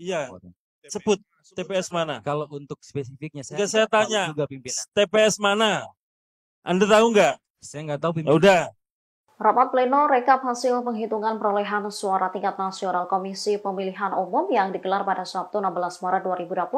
Iya. iya. sebut TPS mana? Kalau untuk spesifiknya saya Enggak saya tanya. Juga pimpinan. TPS mana? Anda tahu nggak? Saya nggak tahu pimpinan. Udah. Rapat pleno rekap hasil penghitungan perolehan suara tingkat nasional Komisi Pemilihan Umum yang digelar pada Sabtu 16 Maret 2024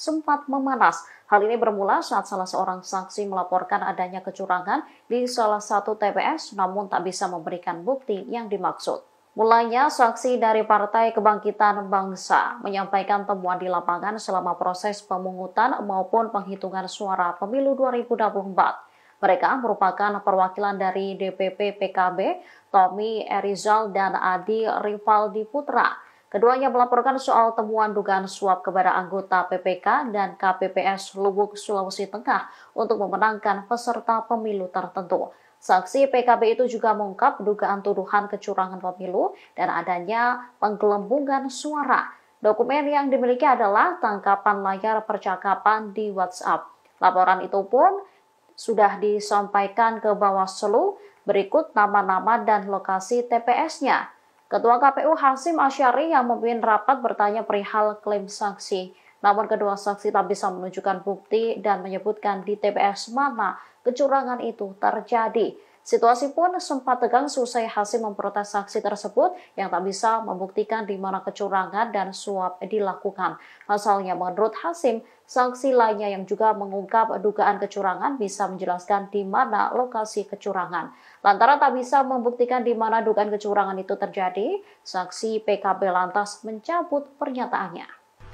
sempat memanas. Hal ini bermula saat salah seorang saksi melaporkan adanya kecurangan di salah satu TPS namun tak bisa memberikan bukti yang dimaksud. Mulanya saksi dari Partai Kebangkitan Bangsa menyampaikan temuan di lapangan selama proses pemungutan maupun penghitungan suara pemilu 2024. Mereka merupakan perwakilan dari DPP PKB, Tommy Erizal dan Adi Rivaldi Putra. Keduanya melaporkan soal temuan dugaan suap kepada anggota PPK dan KPPS Lubuk Sulawesi Tengah untuk memenangkan peserta pemilu tertentu. Saksi PKB itu juga mengungkap dugaan tuduhan kecurangan pemilu dan adanya penggelembungan suara. Dokumen yang dimiliki adalah tangkapan layar percakapan di WhatsApp. Laporan itu pun sudah disampaikan ke Bawaslu berikut nama-nama dan lokasi TPS-nya. Ketua KPU Hasim Asyari yang memimpin rapat bertanya perihal klaim saksi. Namun kedua saksi tak bisa menunjukkan bukti dan menyebutkan di TPS mana kecurangan itu terjadi. Situasi pun sempat tegang usai hasil memprotes saksi tersebut yang tak bisa membuktikan di mana kecurangan dan suap dilakukan. Pasalnya menurut Hasim, saksi lainnya yang juga mengungkap dugaan kecurangan bisa menjelaskan di mana lokasi kecurangan. Lantaran tak bisa membuktikan di mana dugaan kecurangan itu terjadi, saksi PKB lantas mencabut pernyataannya.